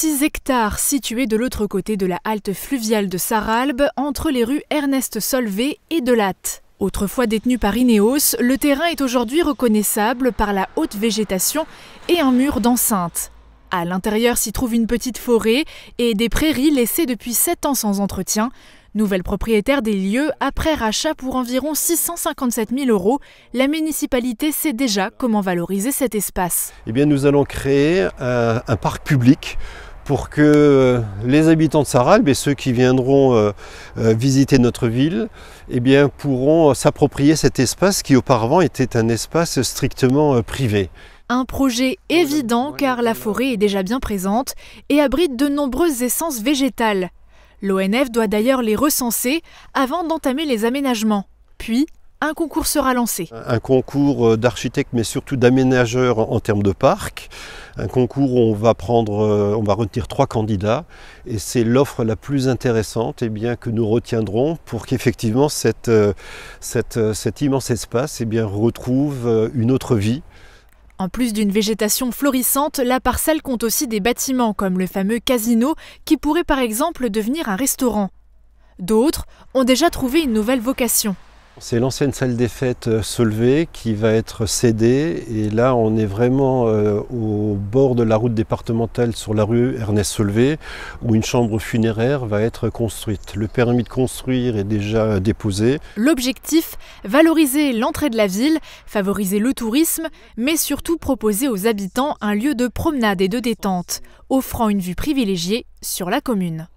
6 hectares situés de l'autre côté de la halte fluviale de Saralbe, entre les rues Ernest Solvay et Delatte. Autrefois détenu par Ineos, le terrain est aujourd'hui reconnaissable par la haute végétation et un mur d'enceinte. À l'intérieur s'y trouve une petite forêt et des prairies laissées depuis 7 ans sans entretien. Nouvelle propriétaire des lieux, après rachat pour environ 657 000 euros, la municipalité sait déjà comment valoriser cet espace. Eh bien, nous allons créer euh, un parc public pour que euh, les habitants de Saral, et ceux qui viendront euh, euh, visiter notre ville, eh bien, pourront s'approprier cet espace qui auparavant était un espace strictement privé. Un projet évident car la forêt est déjà bien présente et abrite de nombreuses essences végétales. L'ONF doit d'ailleurs les recenser avant d'entamer les aménagements. Puis, un concours sera lancé. Un concours euh, d'architectes, mais surtout d'aménageurs en termes de parc. Un concours où on va prendre, euh, on va retenir trois candidats, et c'est l'offre la plus intéressante, et eh bien que nous retiendrons pour qu'effectivement euh, cet immense espace, eh bien retrouve une autre vie. En plus d'une végétation florissante, la parcelle compte aussi des bâtiments comme le fameux casino qui pourrait par exemple devenir un restaurant. D'autres ont déjà trouvé une nouvelle vocation. C'est l'ancienne salle des fêtes euh, Solvay qui va être cédée et là on est vraiment euh, au bord de la route départementale sur la rue Ernest Solvay où une chambre funéraire va être construite. Le permis de construire est déjà déposé. L'objectif, valoriser l'entrée de la ville, favoriser le tourisme mais surtout proposer aux habitants un lieu de promenade et de détente, offrant une vue privilégiée sur la commune.